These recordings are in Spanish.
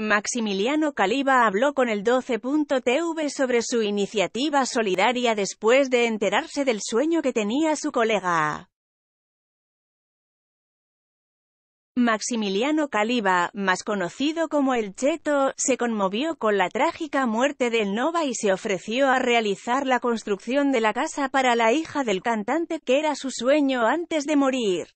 Maximiliano Caliba habló con el 12.tv sobre su iniciativa solidaria después de enterarse del sueño que tenía su colega. Maximiliano Caliba, más conocido como el Cheto, se conmovió con la trágica muerte del Nova y se ofreció a realizar la construcción de la casa para la hija del cantante que era su sueño antes de morir.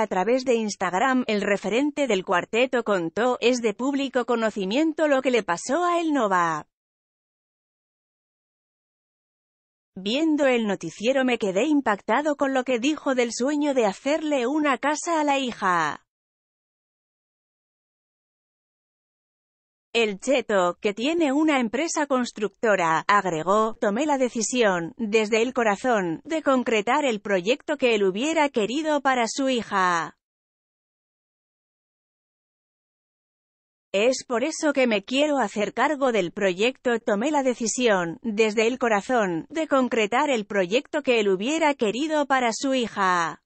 A través de Instagram, el referente del cuarteto contó, es de público conocimiento lo que le pasó a El Nova. Viendo el noticiero me quedé impactado con lo que dijo del sueño de hacerle una casa a la hija. El Cheto, que tiene una empresa constructora, agregó, tomé la decisión, desde el corazón, de concretar el proyecto que él hubiera querido para su hija. Es por eso que me quiero hacer cargo del proyecto. Tomé la decisión, desde el corazón, de concretar el proyecto que él hubiera querido para su hija.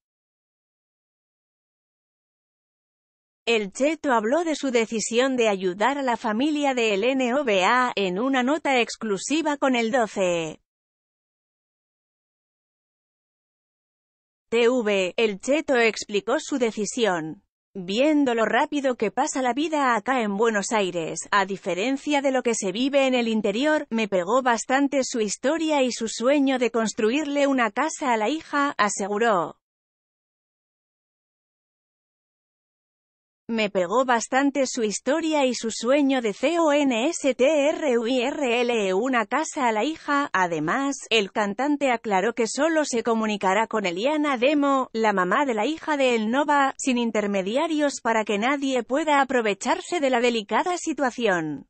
El Cheto habló de su decisión de ayudar a la familia de el NOBA en una nota exclusiva con el 12. TV, el Cheto explicó su decisión. Viendo lo rápido que pasa la vida acá en Buenos Aires, a diferencia de lo que se vive en el interior, me pegó bastante su historia y su sueño de construirle una casa a la hija, aseguró. Me pegó bastante su historia y su sueño de CONSTRUIRLE una casa a la hija. Además, el cantante aclaró que solo se comunicará con Eliana Demo, la mamá de la hija de El Nova, sin intermediarios para que nadie pueda aprovecharse de la delicada situación.